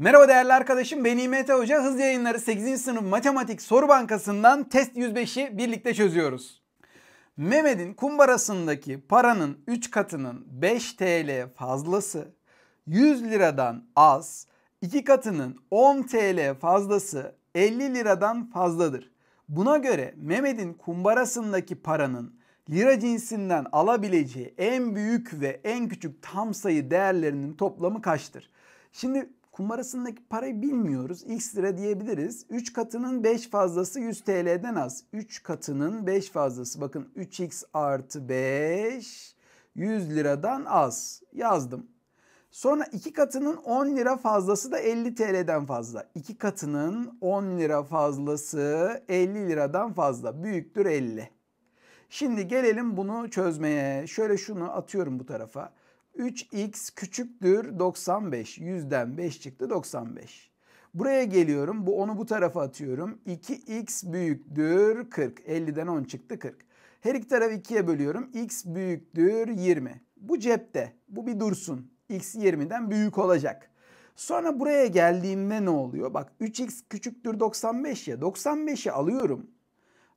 Merhaba değerli arkadaşım ben İMT Hoca. Hız yayınları 8. sınıf matematik soru bankasından test 105'i birlikte çözüyoruz. Mehmet'in kumbarasındaki paranın 3 katının 5 TL fazlası 100 liradan az, 2 katının 10 TL fazlası 50 liradan fazladır. Buna göre Mehmet'in kumbarasındaki paranın lira cinsinden alabileceği en büyük ve en küçük tam sayı değerlerinin toplamı kaçtır? Şimdi Kumarasındaki parayı bilmiyoruz. X lira diyebiliriz. 3 katının 5 fazlası 100 TL'den az. 3 katının 5 fazlası. Bakın 3x artı 5 100 liradan az. Yazdım. Sonra 2 katının 10 lira fazlası da 50 TL'den fazla. 2 katının 10 lira fazlası 50 liradan fazla. Büyüktür 50. Şimdi gelelim bunu çözmeye. Şöyle şunu atıyorum bu tarafa. 3x küçüktür 95. 100'den 5 çıktı 95. Buraya geliyorum. Bu onu bu tarafa atıyorum. 2x büyüktür 40. 50'den 10 çıktı 40. Her iki tarafı 2'ye bölüyorum. x büyüktür 20. Bu cepte. Bu bir dursun. x 20'den büyük olacak. Sonra buraya geldiğimde ne oluyor? Bak 3x küçüktür 95 ya. 95'i alıyorum.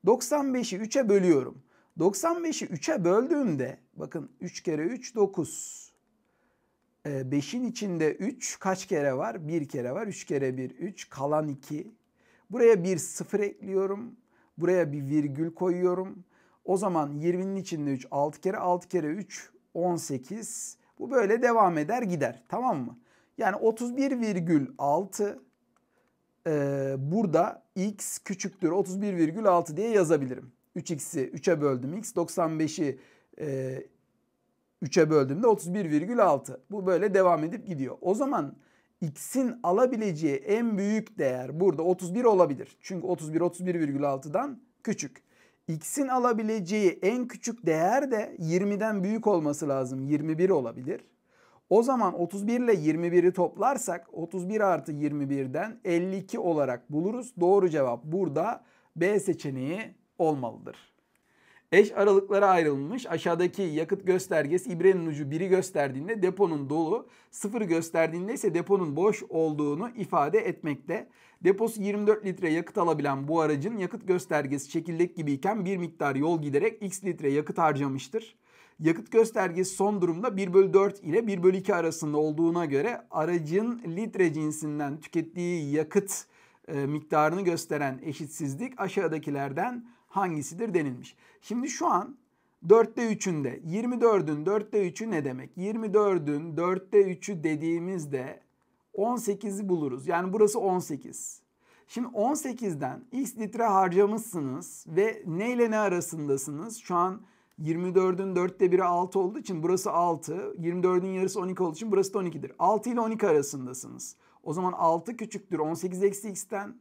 95'i 3'e bölüyorum. 95'i 3'e böldüğümde bakın 3 kere 3 9. 5'in ee, içinde 3 kaç kere var? 1 kere var. 3 kere 1 3 kalan 2. Buraya bir sıfır ekliyorum. Buraya bir virgül koyuyorum. O zaman 20'nin içinde 3 6 kere 6 kere 3 18. Bu böyle devam eder gider. Tamam mı? Yani 31,6 e, burada x küçüktür 31,6 diye yazabilirim. 3x'i 3'e böldüm. x 95'i e, 3'e böldüğümde 31,6. Bu böyle devam edip gidiyor. O zaman x'in alabileceği en büyük değer burada 31 olabilir. Çünkü 31 31,6'dan küçük. x'in alabileceği en küçük değer de 20'den büyük olması lazım. 21 olabilir. O zaman 31 ile 21'i toplarsak 31 artı 21'den 52 olarak buluruz. Doğru cevap burada B seçeneği olmalıdır. Eş aralıklara ayrılmış aşağıdaki yakıt göstergesi ibrenin ucu 1'i gösterdiğinde deponun dolu, 0 gösterdiğinde ise deponun boş olduğunu ifade etmekte. Deposu 24 litre yakıt alabilen bu aracın yakıt göstergesi çekirdek gibiyken bir miktar yol giderek x litre yakıt harcamıştır. Yakıt göstergesi son durumda 1 bölü 4 ile 1 bölü 2 arasında olduğuna göre aracın litre cinsinden tükettiği yakıt e, miktarını gösteren eşitsizlik aşağıdakilerden hangisidir denilmiş. Şimdi şu an 4'te 3'ünde 24'ün 4'te 3'ü ne demek? 24'ün 4'te 3'ü dediğimizde 18'i buluruz. Yani burası 18. Şimdi 18'den x litre harcamışsınız ve ne ile ne arasındasınız? Şu an 24'ün 4'te 1'i 6 olduğu için burası 6. 24'ün yarısı 12 olduğu için burası da 12'dir. 6 ile 12 arasındasınız. O zaman 6 küçüktür 18 eksi x'ten.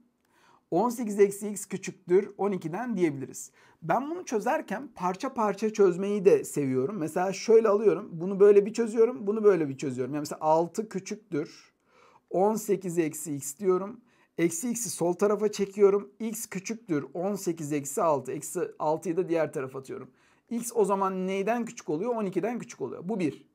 18 eksi x küçüktür 12'den diyebiliriz. Ben bunu çözerken parça parça çözmeyi de seviyorum. Mesela şöyle alıyorum. Bunu böyle bir çözüyorum. Bunu böyle bir çözüyorum. Yani mesela 6 küçüktür. 18 eksi x diyorum. Eksi x'i sol tarafa çekiyorum. x küçüktür. 18 eksi 6. Eksi 6'yı da diğer tarafa atıyorum. x o zaman neyden küçük oluyor? 12'den küçük oluyor. Bu bir.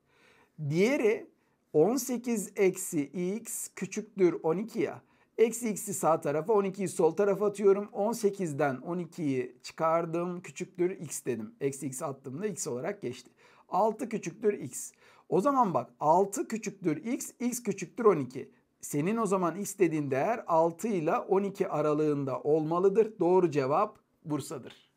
Diğeri 18 eksi x küçüktür 12 ya. Eksi x'i sağ tarafa 12'yi sol tarafa atıyorum. 18'den 12'yi çıkardım. Küçüktür x dedim. Eksi x attığımda x olarak geçti. 6 küçüktür x. O zaman bak 6 küçüktür x, x küçüktür 12. Senin o zaman x dediğin değer 6 ile 12 aralığında olmalıdır. Doğru cevap Bursa'dır.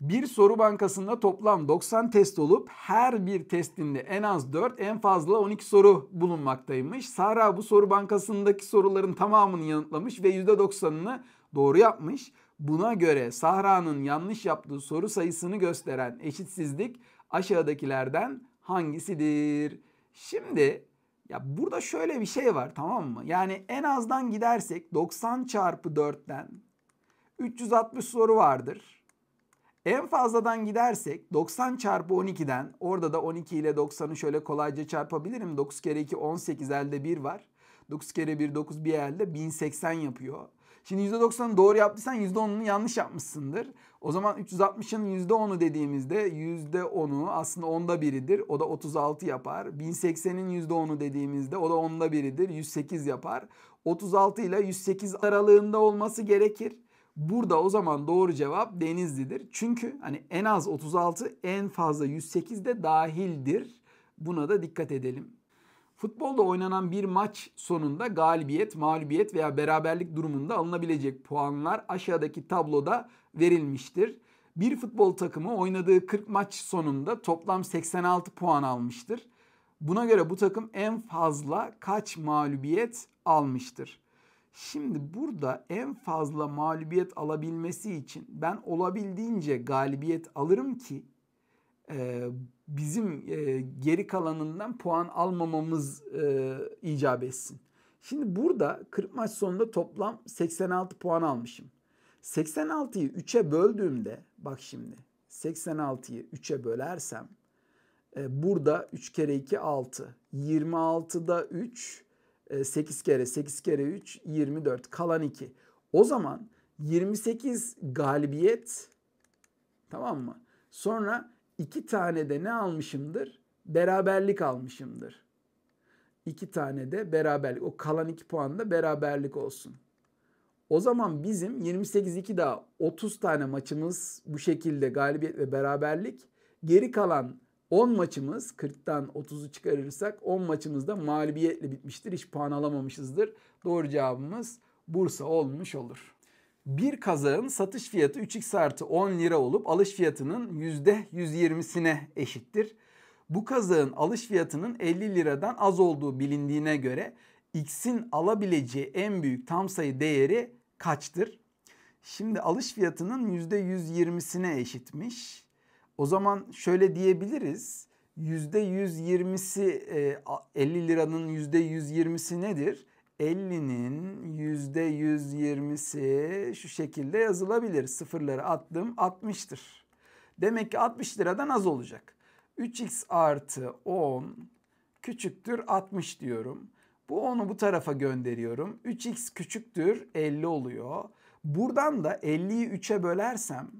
Bir soru bankasında toplam 90 test olup her bir testinde en az 4 en fazla 12 soru bulunmaktaymış. Sara bu soru bankasındaki soruların tamamını yanıtlamış ve %90'ını doğru yapmış. Buna göre Sahra'nın yanlış yaptığı soru sayısını gösteren eşitsizlik aşağıdakilerden hangisidir? Şimdi ya burada şöyle bir şey var tamam mı? Yani en azdan gidersek 90 çarpı 4'ten 360 soru vardır. En fazladan gidersek 90 çarpı 12'den orada da 12 ile 90'ı şöyle kolayca çarpabilirim. 9 kere 2 18 elde 1 var. 9 kere 1 9 bir elde 1080 yapıyor. Şimdi %90'ını doğru yaptıysan %10'unu yanlış yapmışsındır. O zaman 360'ın %10'u dediğimizde %10'u aslında onda biridir. O da 36 yapar. 1080'in %10'u dediğimizde o da onda biridir. 108 yapar. 36 ile 108 aralığında olması gerekir. Burada o zaman doğru cevap Denizli'dir. Çünkü hani en az 36 en fazla 108 de dahildir. Buna da dikkat edelim. Futbolda oynanan bir maç sonunda galibiyet, mağlubiyet veya beraberlik durumunda alınabilecek puanlar aşağıdaki tabloda verilmiştir. Bir futbol takımı oynadığı 40 maç sonunda toplam 86 puan almıştır. Buna göre bu takım en fazla kaç mağlubiyet almıştır? Şimdi burada en fazla mağlubiyet alabilmesi için ben olabildiğince galibiyet alırım ki e, bizim e, geri kalanından puan almamamız e, icap etsin. Şimdi burada 40 maç sonunda toplam 86 puan almışım. 86'yı 3'e böldüğümde bak şimdi 86'yı 3'e bölersem e, burada 3 kere 2 6. 26'da 3 8 e, kere 8 kere 3 24 kalan 2. O zaman 28 galibiyet tamam mı? Sonra 2 tane de ne almışımdır? Beraberlik almışımdır. 2 tane de beraberlik. O kalan 2 puan da beraberlik olsun. O zaman bizim 28-2 daha 30 tane maçımız bu şekilde galibiyet ve beraberlik. Geri kalan 10 maçımız 40'tan 30'u çıkarırsak 10 maçımız da mağlubiyetle bitmiştir. Hiç puan alamamışızdır. Doğru cevabımız Bursa olmuş olur. Bir kazağın satış fiyatı 3x artı 10 lira olup alış fiyatının %120'sine eşittir. Bu kazağın alış fiyatının 50 liradan az olduğu bilindiğine göre x'in alabileceği en büyük tam sayı değeri kaçtır? Şimdi alış fiyatının %120'sine eşitmiş. O zaman şöyle diyebiliriz. %120'si 50 e, liranın %120'si nedir? 50'nin %120'si şu şekilde yazılabilir. Sıfırları attım 60'tır. Demek ki 60 liradan az olacak. 3x artı 10 küçüktür 60 diyorum. Bu onu bu tarafa gönderiyorum. 3x küçüktür 50 oluyor. Buradan da 50'yi 3'e bölersem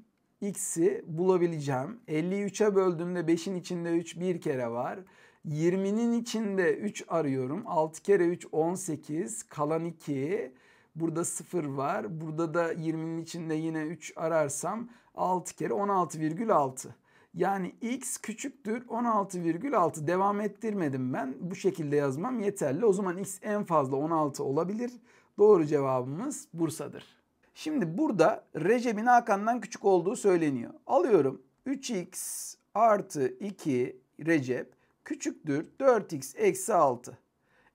x'i bulabileceğim. 53'e böldüğümde 5'in içinde 3 bir kere var. 20'nin içinde 3 arıyorum. 6 kere 3 18 kalan 2. Burada 0 var. Burada da 20'nin içinde yine 3 ararsam 6 kere 16,6. Yani x küçüktür 16,6 devam ettirmedim ben. Bu şekilde yazmam yeterli. O zaman x en fazla 16 olabilir. Doğru cevabımız Bursa'dır. Şimdi burada Recep'in Hakan'dan küçük olduğu söyleniyor. Alıyorum 3x artı 2 Recep küçüktür 4x eksi 6.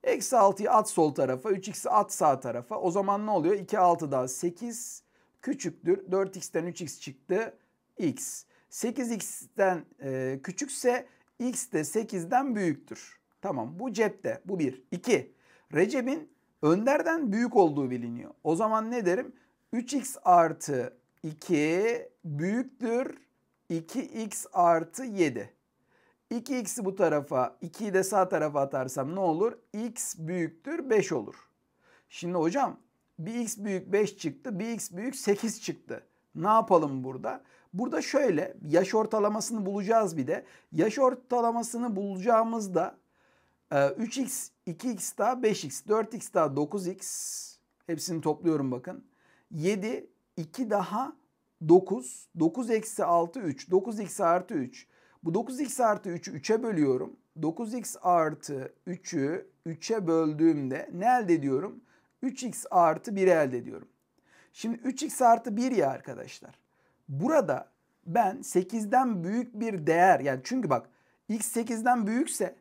Eksi 6'yı at sol tarafa 3x'i at sağ tarafa. O zaman ne oluyor? 2 6 daha 8 küçüktür 4x'ten 3x çıktı x. 8x'ten e, küçükse x de 8'den büyüktür. Tamam bu cepte bu bir 2. Recep'in önderden büyük olduğu biliniyor. O zaman ne derim? 3x artı 2 büyüktür 2x artı 7. 2x'i bu tarafa 2'yi de sağ tarafa atarsam ne olur? x büyüktür 5 olur. Şimdi hocam bir x büyük 5 çıktı bir x büyük 8 çıktı. Ne yapalım burada? Burada şöyle yaş ortalamasını bulacağız bir de. Yaş ortalamasını bulacağımızda 3x, e, 2x daha 5x, 4x daha 9x hepsini topluyorum bakın. 7, 2 daha 9. 9 eksi 6 3. 9 x artı 3. Bu 9 x artı 3'ü 3'e bölüyorum. 9 x artı 3'ü 3'e böldüğümde ne elde ediyorum? 3x artı 1'i elde ediyorum. Şimdi 3x artı 1 ya arkadaşlar. Burada ben 8'den büyük bir değer yani çünkü bak x 8'den büyükse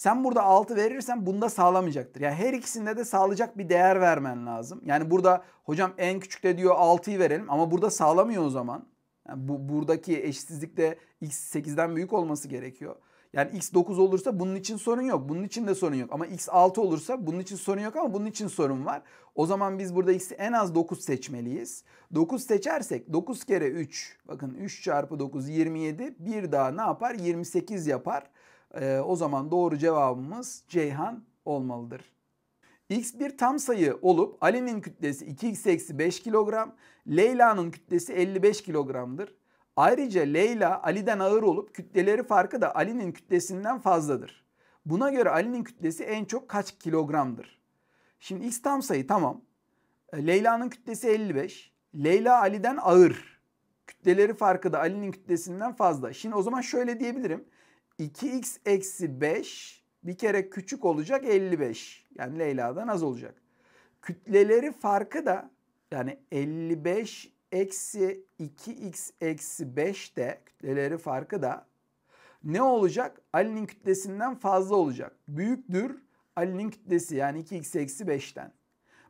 sen burada 6 verirsen bunda sağlamayacaktır. Yani her ikisinde de sağlayacak bir değer vermen lazım. Yani burada hocam en küçükte diyor 6'yı verelim ama burada sağlamıyor o zaman. Yani bu, buradaki eşitsizlikte x 8'den büyük olması gerekiyor. Yani x 9 olursa bunun için sorun yok. Bunun için de sorun yok. Ama x 6 olursa bunun için sorun yok ama bunun için sorun var. O zaman biz burada x'i en az 9 seçmeliyiz. 9 seçersek 9 kere 3 bakın 3 çarpı 9 27 bir daha ne yapar? 28 yapar. E, o zaman doğru cevabımız Ceyhan olmalıdır. X bir tam sayı olup Ali'nin kütlesi 2x eksi 5 kilogram, Leyla'nın kütlesi 55 kilogramdır. Ayrıca Leyla Ali'den ağır olup kütleleri farkı da Ali'nin kütlesinden fazladır. Buna göre Ali'nin kütlesi en çok kaç kilogramdır? Şimdi x tam sayı tamam. Ee, Leyla'nın kütlesi 55. Leyla Ali'den ağır. Kütleleri farkı da Ali'nin kütlesinden fazla. Şimdi o zaman şöyle diyebilirim. 2x eksi 5 bir kere küçük olacak 55. Yani Leyla'dan az olacak. Kütleleri farkı da yani 55 eksi 2x eksi 5 de kütleleri farkı da ne olacak? Ali'nin kütlesinden fazla olacak. Büyüktür Ali'nin kütlesi yani 2x eksi 5'ten.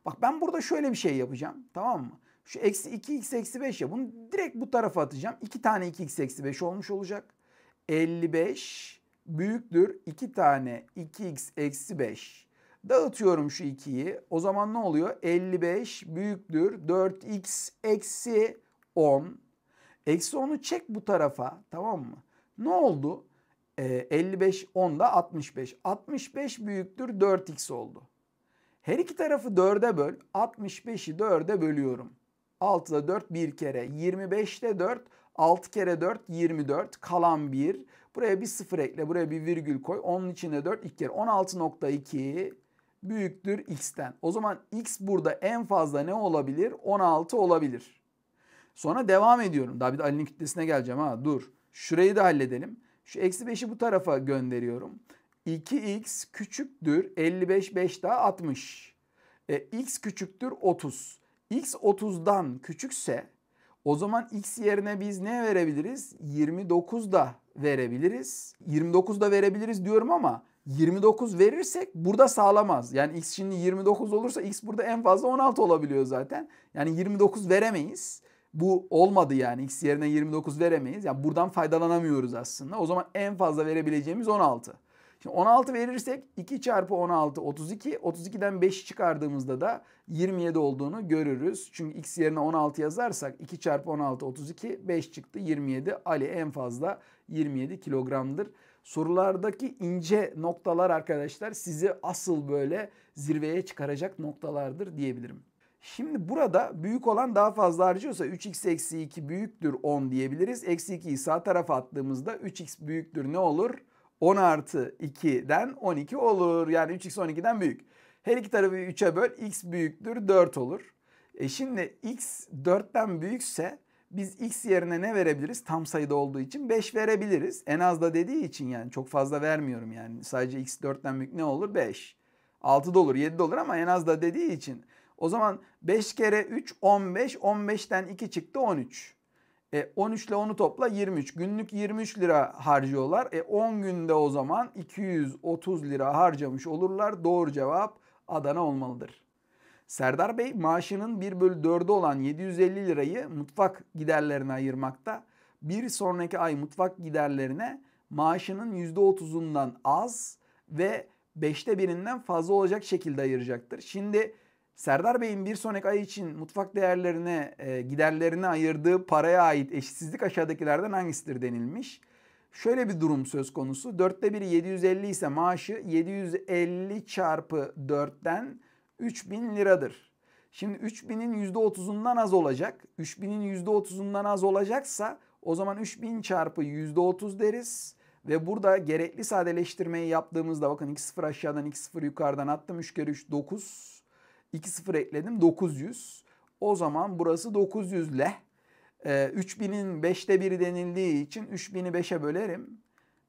Bak ben burada şöyle bir şey yapacağım tamam mı? Şu eksi 2x eksi 5 ya bunu direkt bu tarafa atacağım. 2 tane 2x eksi 5 olmuş olacak. 55 büyüktür 2 tane 2x eksi 5. Dağıtıyorum şu 2'yi. O zaman ne oluyor? 55 büyüktür 4x eksi 10. Eksi 10'u çek bu tarafa tamam mı? Ne oldu? Ee, 55 10 da 65. 65 büyüktür 4x oldu. Her iki tarafı 4'e böl. 65'i 4'e bölüyorum. 6'da 4 bir kere. 25'te 4 6 kere 4 24 kalan 1. Buraya bir sıfır ekle buraya bir virgül koy. Onun içinde 4 2 kere 16.2 büyüktür x'ten. O zaman x burada en fazla ne olabilir? 16 olabilir. Sonra devam ediyorum. Daha bir de Ali'nin kütlesine geleceğim ha dur. Şurayı da halledelim. Şu eksi 5'i bu tarafa gönderiyorum. 2x küçüktür 55 5 daha 60. E, x küçüktür 30. x 30'dan küçükse o zaman x yerine biz ne verebiliriz? 29 da verebiliriz. 29 da verebiliriz diyorum ama 29 verirsek burada sağlamaz. Yani x şimdi 29 olursa x burada en fazla 16 olabiliyor zaten. Yani 29 veremeyiz. Bu olmadı yani x yerine 29 veremeyiz. Yani buradan faydalanamıyoruz aslında. O zaman en fazla verebileceğimiz 16. Şimdi 16 verirsek 2 çarpı 16 32. 32'den 5 çıkardığımızda da 27 olduğunu görürüz. Çünkü x yerine 16 yazarsak 2 çarpı 16 32 5 çıktı 27. Ali en fazla 27 kilogramdır. Sorulardaki ince noktalar arkadaşlar sizi asıl böyle zirveye çıkaracak noktalardır diyebilirim. Şimdi burada büyük olan daha fazla harcıyorsa 3x eksi 2 büyüktür 10 diyebiliriz. Eksi 2'yi sağ tarafa attığımızda 3x büyüktür ne olur? 10 artı 2'den 12 olur. Yani 3x 12'den büyük. Her iki tarafı 3'e böl x büyüktür 4 olur. E şimdi x 4'ten büyükse biz x yerine ne verebiliriz? Tam sayıda olduğu için 5 verebiliriz. En az da dediği için yani çok fazla vermiyorum yani. Sadece x 4'ten büyük ne olur? 5. 6 da olur 7 de olur ama en az da dediği için. O zaman 5 kere 3 15. 15'ten 2 çıktı 13. E, 13 ile 10'u topla 23. Günlük 23 lira harcıyorlar. E, 10 günde o zaman 230 lira harcamış olurlar. Doğru cevap Adana olmalıdır. Serdar Bey maaşının 1 bölü 4'ü olan 750 lirayı mutfak giderlerine ayırmakta. Bir sonraki ay mutfak giderlerine maaşının %30'undan az ve 5'te birinden fazla olacak şekilde ayıracaktır. Şimdi Serdar Bey'in bir sonraki ay için mutfak değerlerine, e, giderlerine ayırdığı paraya ait eşitsizlik aşağıdakilerden hangisidir denilmiş. Şöyle bir durum söz konusu. Dörtte biri 750 ise maaşı 750 çarpı 4'ten 3000 liradır. Şimdi 3000'in %30'undan az olacak. 3000'in %30'undan az olacaksa o zaman 3000 çarpı %30 deriz. Ve burada gerekli sadeleştirmeyi yaptığımızda bakın 2 sıfır aşağıdan 2 sıfır yukarıdan attım. 3 kere 3 9. 2 sıfır ekledim 900. O zaman burası 900 leh. 3000'in 5'te 1'i denildiği için 3000'i 5'e bölerim.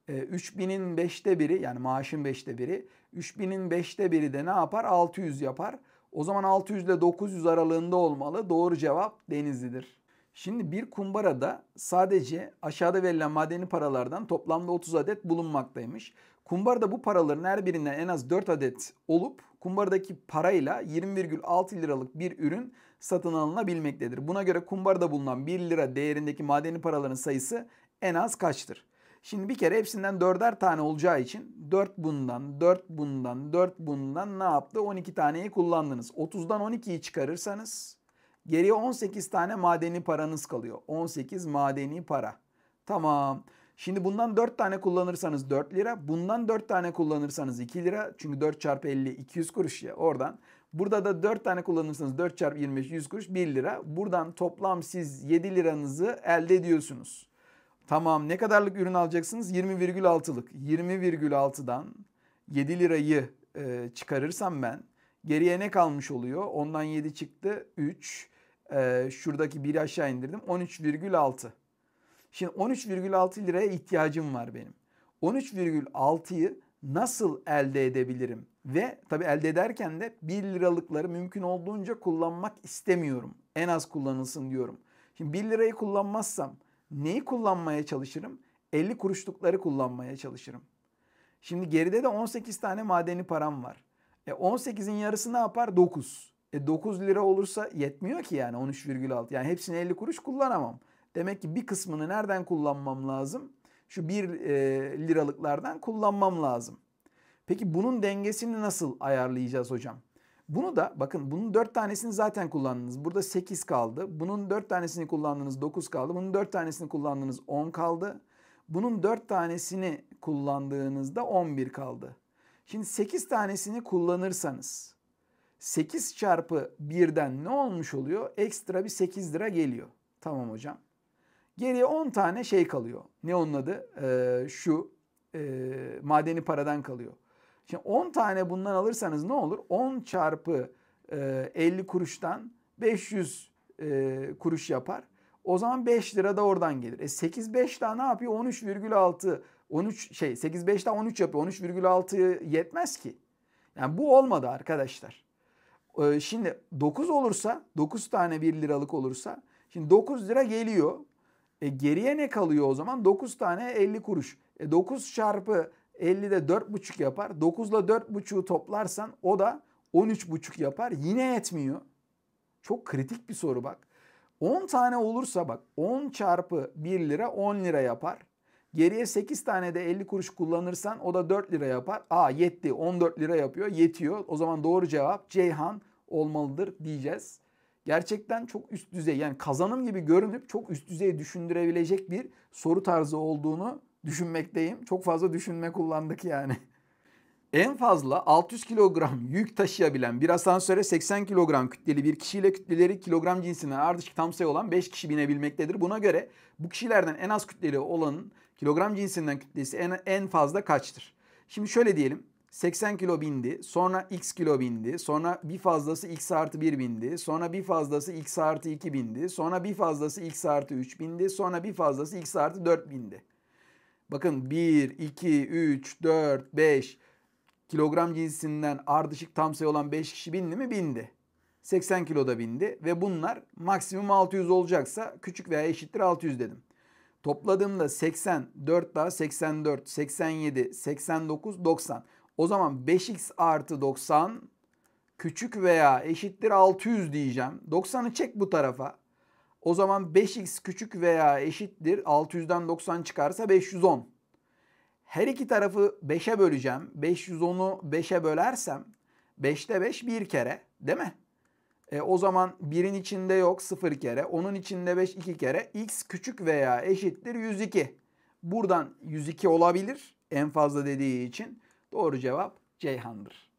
3000'in 5'te 1'i yani maaşın 5'te 1'i 3000'in 5'te 1'i de ne yapar? 600 yapar. O zaman 600 ile 900 aralığında olmalı. Doğru cevap Denizli'dir. Şimdi bir kumbarada sadece aşağıda verilen madeni paralardan toplamda 30 adet bulunmaktaymış. Kumbarda bu paraların her birinden en az 4 adet olup kumbaradaki parayla 20,6 liralık bir ürün satın alınabilmektedir. Buna göre kumbarada bulunan 1 lira değerindeki madeni paraların sayısı en az kaçtır? Şimdi bir kere hepsinden 4'er tane olacağı için 4 bundan, 4 bundan, 4 bundan ne yaptı? 12 taneyi kullandınız. 30'dan 12'yi çıkarırsanız geriye 18 tane madeni paranız kalıyor. 18 madeni para. Tamam. Şimdi bundan 4 tane kullanırsanız 4 lira. Bundan 4 tane kullanırsanız 2 lira. Çünkü 4 çarpı 50 200 kuruş ya oradan. Burada da 4 tane kullanırsanız 4 çarpı 25 100 kuruş 1 lira. Buradan toplam siz 7 liranızı elde ediyorsunuz. Tamam ne kadarlık ürün alacaksınız? 20,6'lık. 20,6'dan 7 lirayı e, çıkarırsam ben geriye ne kalmış oluyor? Ondan 7 çıktı 3. E, şuradaki 1'i aşağı indirdim 13,6. Şimdi 13,6 liraya ihtiyacım var benim. 13,6'yı nasıl elde edebilirim? Ve tabii elde ederken de 1 liralıkları mümkün olduğunca kullanmak istemiyorum. En az kullanılsın diyorum. Şimdi 1 lirayı kullanmazsam neyi kullanmaya çalışırım? 50 kuruşlukları kullanmaya çalışırım. Şimdi geride de 18 tane madeni param var. E 18'in yarısı ne yapar? 9. E 9 lira olursa yetmiyor ki yani 13,6. Yani hepsini 50 kuruş kullanamam. Demek ki bir kısmını nereden kullanmam lazım? Şu 1 e, liralıklardan kullanmam lazım. Peki bunun dengesini nasıl ayarlayacağız hocam? Bunu da bakın bunun 4 tanesini zaten kullandınız. Burada 8 kaldı. Bunun 4 tanesini kullandınız 9 kaldı. Bunun 4 tanesini kullandınız 10 kaldı. Bunun 4 tanesini kullandığınızda 11 kaldı. Şimdi 8 tanesini kullanırsanız 8 çarpı 1'den ne olmuş oluyor? Ekstra bir 8 lira geliyor. Tamam hocam. Geriye 10 tane şey kalıyor. Ne onun adı? Ee, şu e, madeni paradan kalıyor. Şimdi 10 tane bundan alırsanız ne olur? 10 çarpı e, 50 kuruştan 500 e, kuruş yapar. O zaman 5 lira da oradan gelir. E 8 5 daha ne yapıyor? 13,6 13 şey 8 5 daha 13 yapıyor. 13,6 yetmez ki. Yani bu olmadı arkadaşlar. Ee, şimdi 9 olursa 9 tane 1 liralık olursa şimdi 9 lira geliyor. E geriye ne kalıyor o zaman? 9 tane 50 kuruş. E 9 çarpı 50 de 4,5 yapar. 9 ile 4,5'u toplarsan o da 13,5 yapar. Yine yetmiyor. Çok kritik bir soru bak. 10 tane olursa bak 10 çarpı 1 lira 10 lira yapar. Geriye 8 tane de 50 kuruş kullanırsan o da 4 lira yapar. Aa yetti 14 lira yapıyor yetiyor. O zaman doğru cevap Ceyhan olmalıdır diyeceğiz gerçekten çok üst düzey yani kazanım gibi görünüp çok üst düzey düşündürebilecek bir soru tarzı olduğunu düşünmekteyim. Çok fazla düşünme kullandık yani. En fazla 600 kilogram yük taşıyabilen bir asansöre 80 kilogram kütleli bir kişiyle kütleleri kilogram cinsine ardışık tam sayı olan 5 kişi binebilmektedir. Buna göre bu kişilerden en az kütleli olanın kilogram cinsinden kütlesi en, en fazla kaçtır? Şimdi şöyle diyelim. 80 kilo bindi. Sonra x kilo bindi. Sonra bir fazlası x artı 1 bindi. Sonra bir fazlası x artı 2 bindi. Sonra bir fazlası x artı 3 bindi. Sonra bir fazlası x artı 4 bindi. Bakın 1, 2, 3, 4, 5 kilogram cinsinden ardışık tam sayı olan 5 kişi bindi mi? Bindi. 80 kiloda bindi ve bunlar maksimum 600 olacaksa küçük veya eşittir 600 dedim. Topladığımda 80, 4 daha 84, 87, 89, 90. O zaman 5x artı 90 küçük veya eşittir 600 diyeceğim. 90'ı çek bu tarafa. O zaman 5x küçük veya eşittir 600'den 90 çıkarsa 510. Her iki tarafı 5'e böleceğim. 510'u 5'e bölersem 5'te 5 bir kere değil mi? E, o zaman 1'in içinde yok 0 kere. Onun içinde 5 2 kere. x küçük veya eşittir 102. Buradan 102 olabilir en fazla dediği için. Doğru cevap Ceyhan'dır.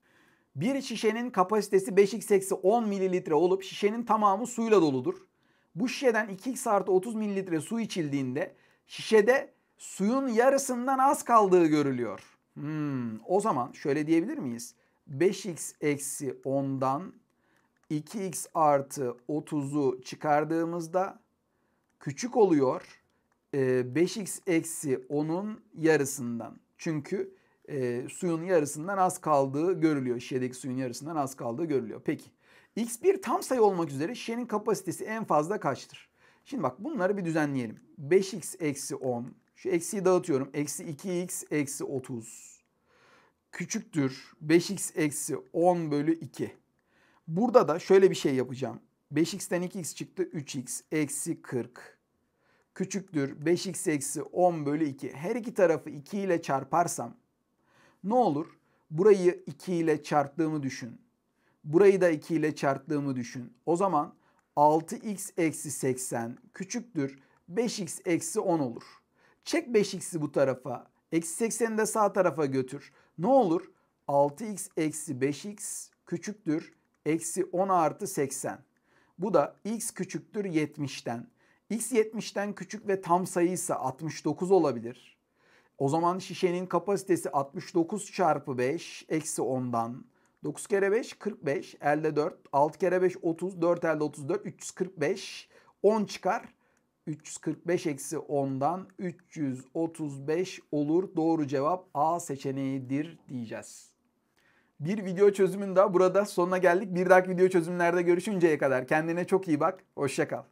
Bir şişenin kapasitesi 5x 10 mililitre olup şişenin tamamı suyla doludur. Bu şişeden 2x artı 30 mililitre su içildiğinde şişede suyun yarısından az kaldığı görülüyor. Hmm, o zaman şöyle diyebilir miyiz? 5x eksi 10'dan 2x artı 30'u çıkardığımızda küçük oluyor. 5x e, eksi 10'un yarısından. Çünkü e, suyun yarısından az kaldığı görülüyor. Şişedeki suyun yarısından az kaldığı görülüyor. Peki x bir tam sayı olmak üzere şişenin kapasitesi en fazla kaçtır? Şimdi bak bunları bir düzenleyelim. 5x eksi 10. Şu eksiyi dağıtıyorum. Eksi 2x eksi 30. Küçüktür. 5x eksi 10 bölü 2. Burada da şöyle bir şey yapacağım. 5x'ten 2x çıktı. 3x eksi 40 küçüktür 5x eksi 10 bölü 2. Her iki tarafı 2 ile çarparsam ne olur? Burayı 2 ile çarptığımı düşün. Burayı da 2 ile çarptığımı düşün. O zaman 6x eksi 80 küçüktür 5x eksi 10 olur. Çek 5x'i bu tarafa. Eksi 80'i de sağ tarafa götür. Ne olur? 6x eksi 5x küçüktür eksi 10 artı 80. Bu da x küçüktür 70'ten. x 70'ten küçük ve tam sayı ise 69 olabilir. O zaman şişenin kapasitesi 69 çarpı 5 eksi 10'dan 9 kere 5 45 elde 4 6 kere 5 30 4 elde 34 345 10 çıkar 345 eksi 10'dan 335 olur. Doğru cevap A seçeneğidir diyeceğiz. Bir video çözümün daha burada sonuna geldik. Bir dahaki video çözümlerde görüşünceye kadar kendine çok iyi bak. Hoşçakal.